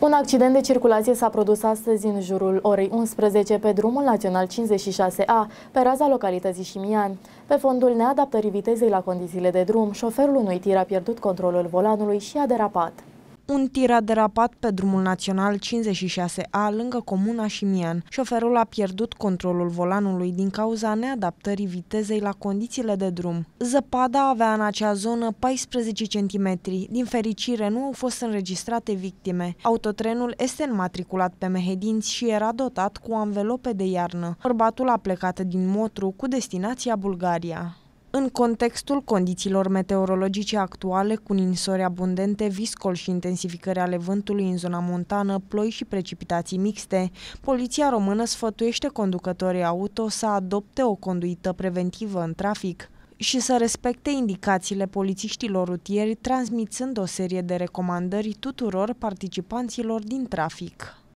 Un accident de circulație s-a produs astăzi în jurul orei 11 pe drumul național 56A, pe raza localității Șimian. Pe fondul neadaptării vitezei la condițiile de drum, șoferul unui tir a pierdut controlul volanului și a derapat. Un tir a derapat pe drumul național 56A lângă comuna Șimian. Șoferul a pierdut controlul volanului din cauza neadaptării vitezei la condițiile de drum. Zăpada avea în acea zonă 14 cm. Din fericire, nu au fost înregistrate victime. Autotrenul este înmatriculat pe Mehedinți și era dotat cu anvelope de iarnă. Bărbatul a plecat din Motru cu destinația Bulgaria. În contextul condițiilor meteorologice actuale, cu ninsori abundente, viscol și intensificări ale vântului în zona montană, ploi și precipitații mixte, Poliția Română sfătuiește conducătorii auto să adopte o conduită preventivă în trafic și să respecte indicațiile polițiștilor rutieri, transmițând o serie de recomandări tuturor participanților din trafic.